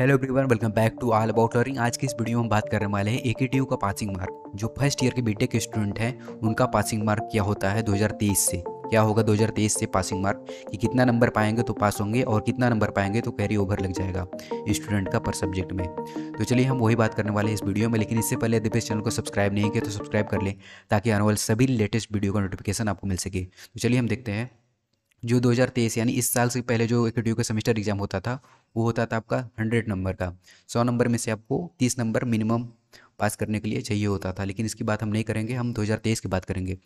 hello everyone welcome back to all about learning आज की इस वीडियो में हम बात करने वाले हैं ए के का पासिंग मार्क जो फर्स्ट ईयर के बीटेक स्टूडेंट हैं उनका पासिंग मार्क क्या होता है 2023 से क्या होगा 2023 से पासिंग मार्क कि कितना नंबर पाएंगे तो पास होंगे और कितना नंबर पाएंगे तो कैरी ओवर लग जाएगा स्टूडेंट का पर सब्जेक्ट में तो चलिए हम वही बात करने वाले हैं इस वीडियो में लेकिन इससे पहले दिपेश इस चैनल को सब्सक्राइब नहीं किया तो सब्सक्राइब कर लें ताकि आने वाले सभी लेटेस्ट वीडियो का नोटिफिकेशन आपको मिल सके तो चलिए हम देखते हैं जो 2023 यानी इस साल से पहले जो एक का सेमेस्टर एग्जाम होता था वो होता था आपका हंड्रेड नंबर का सौ नंबर में से आपको तीस नंबर मिनिमम पास करने के लिए चाहिए होता था लेकिन इसकी बात हम नहीं करेंगे हम 2023 की बात करेंगे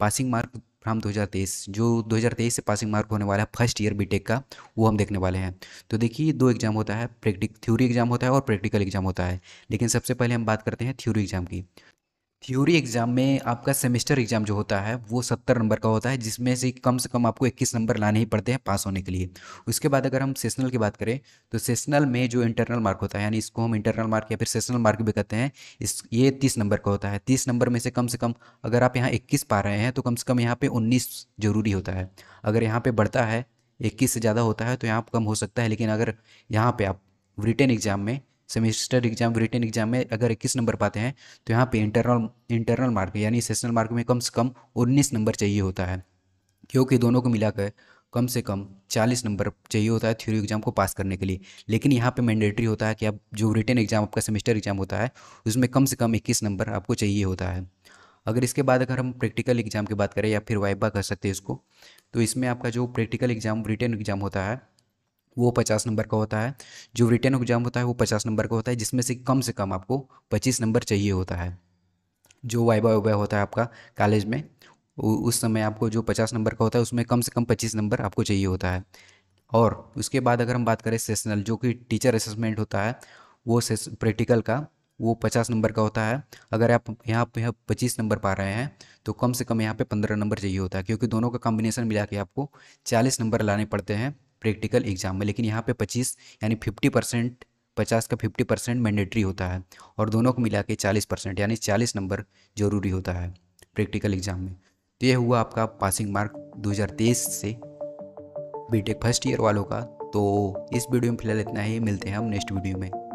पासिंग मार्क फ्राम 2023 जो 2023 से पासिंग मार्क होने वाला है फर्स्ट ईयर बीटेक का वो हम देखने वाले हैं तो देखिए दो एग्ज़ाम होता है प्रैक्टिक थ्योरी एग्ज़ाम होता है और प्रैक्टिकल एग्ज़ाम होता है लेकिन सबसे पहले हम बात करते हैं थ्योरी एग्ज़ाम की थ्योरी एग्ज़ाम में आपका सेमेस्टर एग्ज़ाम जो होता है वो सत्तर नंबर का होता है जिसमें से कम से कम आपको इक्कीस नंबर लाने ही पड़ते हैं पास होने के लिए उसके बाद अगर हम सेशनल की बात करें तो सेशनल में जो इंटरनल मार्क होता है यानी इसको हम इंटरनल मार्क या फिर सेशनल मार्क भी कहते हैं इस ये तीस नंबर का होता है तीस नंबर में से कम से कम अगर आप यहाँ इक्कीस पा रहे हैं तो कम से कम यहाँ पर उन्नीस ज़रूरी होता है अगर यहाँ पर बढ़ता है इक्कीस से ज़्यादा होता है तो यहाँ कम हो सकता है लेकिन अगर यहाँ पर आप रिटर्न एग्ज़ाम में सेमेस्टर एग्जाम रिटर्न एग्जाम में अगर इक्कीस नंबर पाते हैं तो यहाँ पे इंटरनल इंटरनल मार्क यानी सेशनल मार्क में कम से कम उन्नीस नंबर चाहिए होता है क्योंकि दोनों को मिलाकर कम से कम 40 नंबर चाहिए होता है थ्योरी एग्जाम को पास करने के लिए लेकिन यहाँ पे मैंडेटरी होता है कि आप जो रिटर्न एग्जाम आपका सेमेस्टर एग्जाम होता है उसमें कम से कम इक्कीस नंबर आपको चाहिए होता है अगर इसके बाद अगर हम प्रैक्टिकल एग्जाम की बात करें या फिर वाइबा कर सकते हैं इसको तो इसमें आपका जो प्रैक्टिकल एग्जाम रिटर्न एग्जाम होता है वो पचास नंबर का होता है जो रिटर्न एग्जाम होता है वो पचास नंबर का होता है जिसमें से कम से कम आपको पच्चीस नंबर चाहिए होता है जो वाइबा वाइबा होता है आपका कॉलेज में उस समय आपको जो पचास नंबर का होता है उसमें कम से कम पच्चीस नंबर आपको चाहिए होता है और उसके बाद अगर हम बात करें सेशनल जो कि टीचर असेसमेंट होता है वो प्रैक्टिकल का वो पचास नंबर का होता है अगर आप यहाँ पे पच्चीस नंबर पा रहे हैं तो कम से कम यहाँ पे पंद्रह नंबर चाहिए होता है क्योंकि दोनों का कॉम्बिनेशन मिला के आपको चालीस नंबर लाने पड़ते हैं प्रैक्टिकल एग्जाम में लेकिन यहाँ पे 25 यानी 50 परसेंट पचास का 50 परसेंट मैंडेट्री होता है और दोनों को मिला के चालीस परसेंट यानी चालीस नंबर जरूरी होता है प्रैक्टिकल एग्जाम में तो यह हुआ आपका पासिंग मार्क 2023 से बीटेक फर्स्ट ईयर वालों का तो इस वीडियो में फिलहाल इतना ही मिलते हैं हम नेक्स्ट वीडियो में